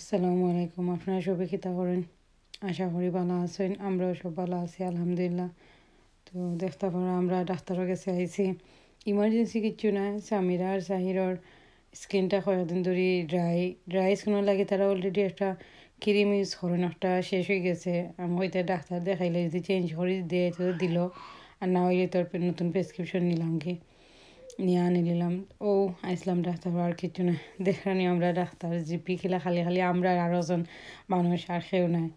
আসসালামু আলাইকুম আপনারা সবাই খিতা করেন আশা করি ভালো আছেন আমরাও সব ভালো আছি আলহামদুলিল্লাহ তো দেখতে পারো আমরা ডাক্তারের কাছে আইসি ইমার্জেন্সি কিচ্ছু না সামিরা আর সাহিরর স্কিনটা কয়েকদিন ধরে ড্রাই ড্রাই স্কিন লাগে তারা অলরেডি একটা ক্রিম ইউজ করেন একটা শেষ হয়ে গেছে আমি হয়তো ডাক্তার দেখাইলে যদি চেঞ্জ করে দিয়ে তো দিল আর না হইলে তোর নতুন প্রেসক্রিপশন নিলাম কি নিয়ে নিলাম ও আইসলাম ডাক্তার আর কিছু না দেখানি আমরা ডাক্তার জিপি খেলা খালি খালি আমরা আরোজন মানুষ আর খেয়েও নাই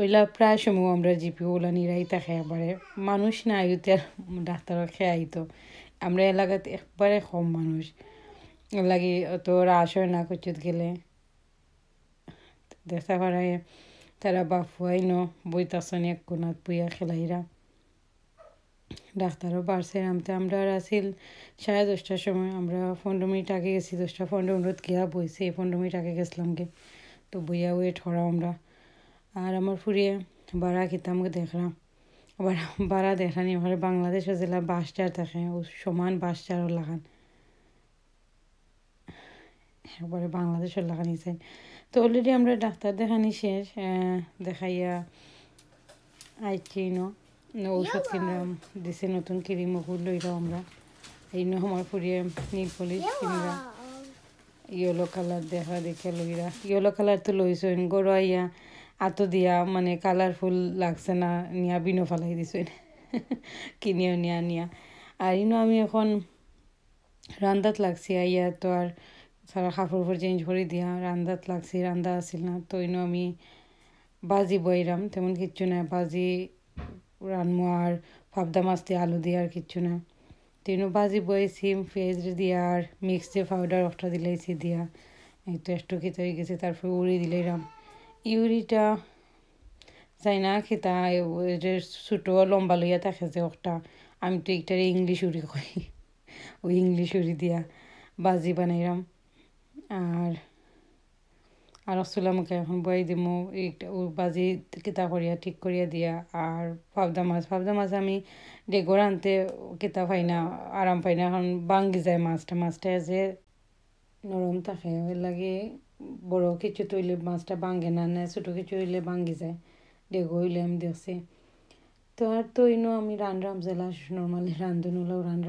ওইলা প্রায় সময় আমরা জিপি ওলা নিরাই তা খেয়ে পারে মানুষ না আইতে ডাক্তার খেয়ে আইতো আমরা এলাকাতে একবারে কম মানুষ লাগে তো ওরা আসে না কচুত গেলে দেখা করায় তারা বাফুয়াই ন বইতাসন এক কোনাত পুইয়া খেলাইরা ডাক্তারও পারছে নামতে আমরা আর আসিল সাড়ে দশটার সময় আমরা পনেরো মিনিট আগে গেছি দশটা পনেরো মিনিট গিয়া বইছি পনেরো মিনিট আগে গেছিলাম গে তো বইয়া ওয়েট হরা আমরা আর আমার ফুরিয়ে বাড়া খেতাম দেখলাম আবার বাড়া দেখানি আমার বাংলাদেশে জেলা বাস চার থাকে ও সমান বাস চারও লাগান একবারে বাংলাদেশের লাগানি চাই তো অলরেডি আমরা ডাক্তার দেখানি শেষ দেখাইয়া আইছি ওষুধ কিনলাম দিছে নতুন ক্রিম লৈ লইলাম আমরা এই আমার ফুরিয়ে নীল পলিশ কিনলাম ইয়েলো কালার দেখা দেখে লইরা ইয়েলো কালার তো লইছেন গৰুৱা আইয়া আত দিয়া মানে কালারফুল লাগছে না নিয়া বিনো ফালাই দিছেন কিনিও নিয়া নিয়া আর ইনো আমি এখন রান্দাত লাগছি আইয়া তো আর সারা চেঞ্জ করে দিয়া রান্দাত লাগছি রান্দা আসিল না তো ইনো আমি বাজি বইরাম তেমন কিছু না বাজি রানমো আর ফাবদা দিয়ে আলু দিয়ে আর কিচ্ছু না তেনু ভাজি বয়ে সিম পেঁয়াজ দিয়ে আর মিক্স যে পাউডার অফটা দিলেই সে দিয়া এই তো একটু খেতে হয়ে গেছে তারপর উড়ি দিলাম ইউরিটা যাই না খেতা ছোটো লম্বা লইয়া থাকে যে একটা আমি তো এইটার ইংলিশ উড়ি কই ওই ইংলিশ উড়ি দিয়া বাজি বানাইলাম আর আর আমাকে এখন বয়ে দিমু এইটা ও বাজি কিতা করিয়া ঠিক করিয়া দিয়া আর ফাবদা মাছ ফাবদা মাছ আমি ডেগর আনতে কিতা পাই না আরাম পাই না এখন বাঙ্গি যায় মাছটা মাছটা যে নরম থাকে ওই লাগে বড় কিছু তৈলে মাছটা বাঙ্গে না নেয় ছোটো কিছু হইলে বাঙ্গি যায় ডেগো হইলে আমি দেখছি তো আর তো আমি রান জেলা নর্মালি রান্ধুন হলেও রান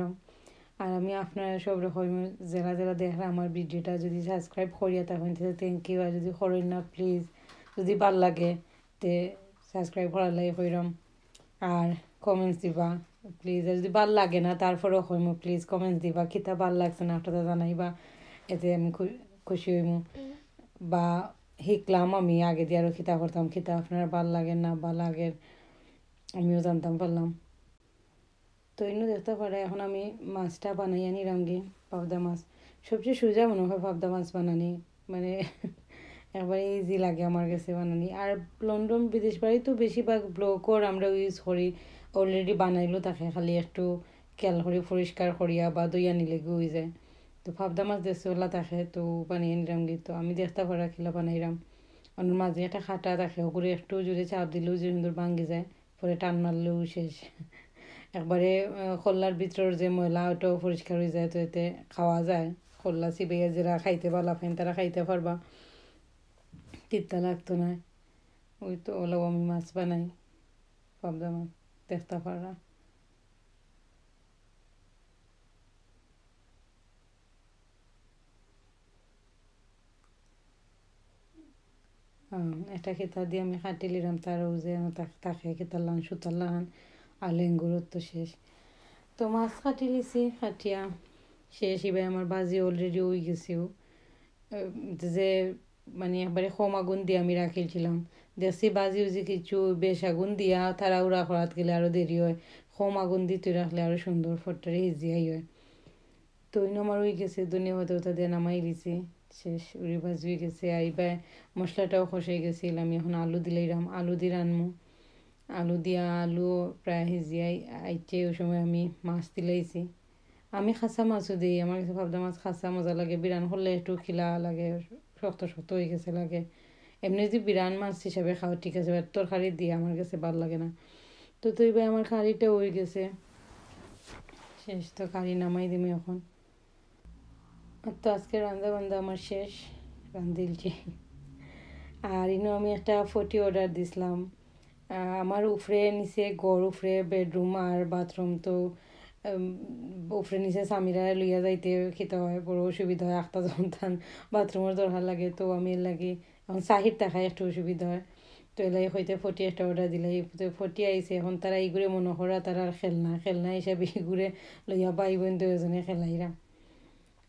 আর আমি আপনারা সব রকম জেলা জেলা দেখরা আমার ভিডিওটা যদি সাবস্ক্রাইব করিয়া তখন থ্যাংক ইউ আর যদি করেন না প্লিজ যদি ভাল লাগে তে সাবস্ক্রাইব করার লাগে কইরম আর কমেন্টস দিবা প্লিজ আর যদি ভাল লাগে না তারপরে হইম প্লিজ কমেন্টস দিবা কিতা ভাল লাগছে না আপনারা জানাইবা এতে আমি খুশি হইম বা শিখলাম আমি আগে দিয়ে আরও খিতা করতাম খিতা আপনার ভাল লাগে না বা লাগে আমিও জানতাম পারলাম তো ইন্য দেখতে পারে এখন আমি মাছটা বানাই আনি রামগে পাবদা মাছ সবচেয়ে সোজা মনে হয় পাবদা মাছ বানানি মানে একবারে ইজি লাগে আমার কাছে বানানি আর লন্ডন বিদেশ বাড়ি তো বেশিরভাগ ব্লকর আমরা ইউজ করি অলরেডি বানাইলো তাকে খালি একটু খেয়াল করে পরিষ্কার করিয়া বা দইয়া নিলে হয়ে যায় তো ফাবদা মাছ দেখছে ওলা থাকে তো বানিয়ে নিলাম গিয়ে তো আমি দেখতে পারা খেলা বানাইলাম অন্য মাঝে একটা খাটা থাকে ওগুলো একটু জুড়ে চাপ দিলেও যে সুন্দর ভাঙ্গি যায় পরে টান মারলেও শেষ একবারে খোল্লার ভিতর যে ময়লা ওটাও পরিষ্কার হয়ে যায় তো এতে খাওয়া যায় খোল্লা চিবাইয়া যারা খাইতে পারলা ফেন তারা খাইতে পারবা তিতা লাগতো না ওই তো ওলাও আমি মাছ বানাই পাবদা মাছ দেখতে পারা এটা খেতা দিয়ে আমি খাটিলিরাম তারও যে থাকে সুতার লাগান আলেন গুরুত্ব শেষ তো মাছ কাটি নিছি কাটিয়া শেষ এবার আমার বাজি অলরেডি হয়ে গেছেও যে মানে একবারে কম আগুন দিয়ে আমি রাখিলছিলাম দেখছি বাজি উজি কিছু বেশ আগুন দিয়া তাড়াহুড়া করাত গেলে আরও দেরি হয় কম আগুন তুই রাখলে আরও সুন্দর ফটটারে সিজিয়াই হয় তো ইন আমার হয়ে গেছে দুনিয়া হতে হতে দিয়ে নামাই দিছি শেষ উড়ি বাজি হয়ে গেছে আইবা মশলাটাও খসে গেছিল আমি এখন আলু দিলাম আলু দিয়ে রানমু আলু দিয়া আলু প্রায় সিজিয়াই আইটে ওই সময় আমি মাছ তিলাইছি আমি খাসা মাছও দিই আমার কাছে ভাবদা মাছ খাসা মজা লাগে বিরান হলে একটু খিলা লাগে শক্ত শক্ত হয়ে গেছে লাগে এমনি যদি বিরান মাছ হিসাবে খাও ঠিক আছে বাট তরকারি দিয়ে আমার কাছে ভাল লাগে না তো তুই ভাই আমার কারিটা হয়ে গেছে শেষ তো খাড়ি নামাই দিমি এখন আর তো আজকে রান্দা বান্ধা আমার শেষ রান্ধিলছি আর ইনো আমি একটা ফটি অর্ডার দিছিলাম আমার উফরে নিচে গড় উফরে বেডরুম আর বাথরুম তো উফরে নিচে স্বামীরা লইয়া যাইতে খেতে হয় বড় অসুবিধা হয় আখতা সন্তান বাথরুমের দরকার লাগে তো আমি এর লাগে এখন চাহির দেখায় একটু অসুবিধা হয় তো এলাই হইতে ফটি একটা অর্ডার দিলে ফটি আইছে এখন তারা ইগুরে মনে করা তারা আর খেলনা খেলনা হিসাবে ইগুরে লইয়া বাই বোন খেলাই খেলাইরা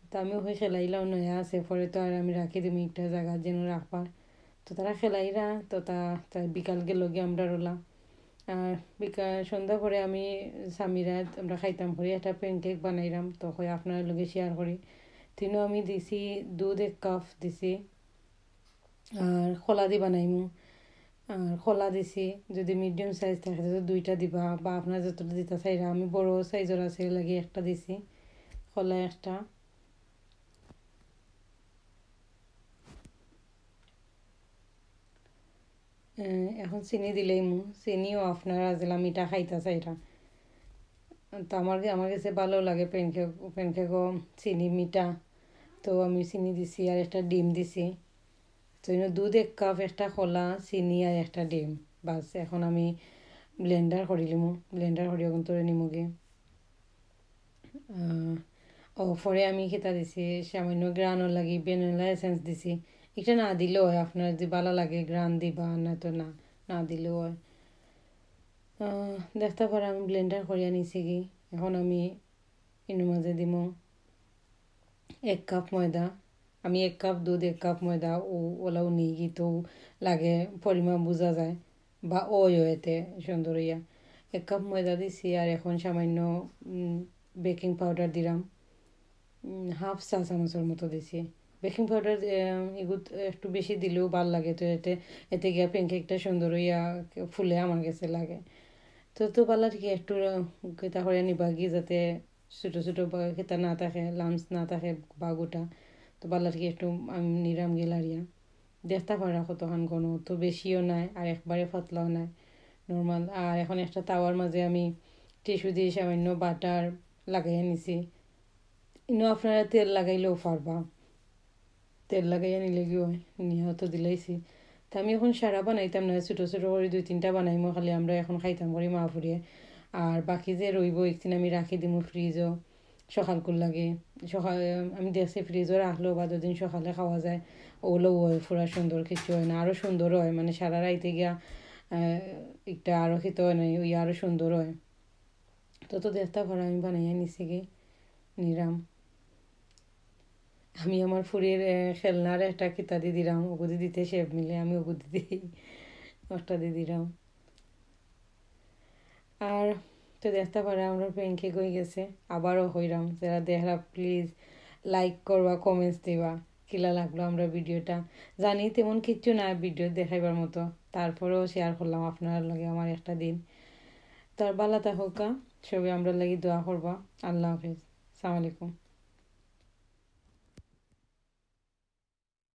তো আমি ওই খেলাইলাও নয়া আছে পরে তো আর আমি রাখি দিমি একটা জায়গা যেন রাখবা তো তারা খেলাইরা তো তা বিকালকে লগে আমরা রোলা আর বিকাল সন্ধ্যা করে আমি স্বামীরা আমরা খাইতাম করি একটা প্যানকেক বানাইলাম তো হয় আপনার লগে শেয়ার করি তিনও আমি দিছি দুধ এক কাপ দিছি আর খোলা দি বানাইমু আর খোলা দিছি যদি মিডিয়াম সাইজ থাকে তো দুইটা দিবা বা আপনার যতটা দিতে চাইরা আমি বড় সাইজের আছে লাগে একটা দিছি খোলা একটা Eh, এখন চিনি দিলেই মু চিনিও আপনার দিলাম মিঠা খাইতা এটা তো আমার আমার কাছে ভালো লাগে প্যানকেক প্যানকেকও চিনি মিঠা তো আমি চিনি দিছি আর একটা ডিম দিছি তো দুধ এক কাপ একটা কলা চিনি আর একটা ডিম বাস এখন আমি ব্লেন্ডার করিলিমু ব্লেন্ডার করি এখন তোরে নিমুগে ও আমি খেতা দিছি সামান্য গ্রানোর লাগি বেনোলা এসেন্স দিছি এটা না দিলেও হয় আপনার যদি ভালো লাগে গ্রান দিবা না তো না না দিলেও হয় দেখতে পারে আমি ব্লেন্ডার করিয়া নিছি কি এখন আমি এর মাঝে দিব এক কাপ ময়দা আমি এক কাপ দুধ এক কাপ ময়দা ও ওলাও নিই কি তো লাগে পরিমাণ বোঝা যায় বা ওই এতে সুন্দর ইয়া এক কাপ ময়দা দিছি আর এখন সামান্য বেকিং পাউডার দিলাম হাফ চা চামচের মতো দিছি বেকিং পাউডার এগুলো একটু বেশি দিলেও ভাল লাগে তো এতে এতে গিয়ে প্যানকেকটা সুন্দর হইয়া ফুলে আমার কাছে লাগে তো তো পাল্লা কি একটু কেতা করে নিবা যাতে ছোটো ছোটো কেতা না থাকে লাঞ্চ না থাকে বা গোটা তো পাল্লা কি একটু আমি নিরাম গেলারিয়া দেখতে করে রাখো তখন কোনো তো বেশিও নাই আর একবারে ফতলাও নাই নর্মাল আর এখন একটা তাওয়ার মাঝে আমি টিসু দিয়ে সামান্য বাটার লাগাইয়া নিছি ইনো আপনারা তেল লাগাইলেও ফারবা তেল লাগাইয়া নিলে কি হয় নিহত দিলাইছি তা আমি এখন সারা বানাইতাম না ছোটো ছোটো করে দুই তিনটা বানাইমো খালি আমরা এখন খাইতাম করি মা ফুরিয়ে আর বাকি যে রইব একদিন আমি রাখি দিমু ফ্রিজও কর লাগে সকাল আমি দেখছি ফ্রিজও রাখলেও বা দুদিন সকালে খাওয়া যায় ওগুলো হয় ফুরা সুন্দর কিছু হয় না আরও সুন্দর হয় মানে সারা রাইতে গিয়া একটা আরও খেতে হয় না ওই আরও সুন্দর হয় তত দেখতে পারো আমি বানাইয়া নিছি গিয়ে নিরাম আমি আমার ফুরের খেলনার একটা কিতা দিয়ে দিলাম ওগুদি দিতে সেব মিলে আমি ওগুদি দিই ওটা দিয়ে দিলাম আর তো দেখতে পারে আমরা ব্যাংকে গই গেছে আবারও হইলাম যারা দেখরা প্লিজ লাইক করবা কমেন্টস দেবা কিলা লাগলো আমরা ভিডিওটা জানি তেমন কিচ্ছু না ভিডিও দেখাইবার মতো তারপরেও শেয়ার করলাম আপনার লাগে আমার একটা দিন তার বালা হোকা সবাই আমরা লাগি দোয়া করবা আল্লাহ হাফিজ সালামালাইকুম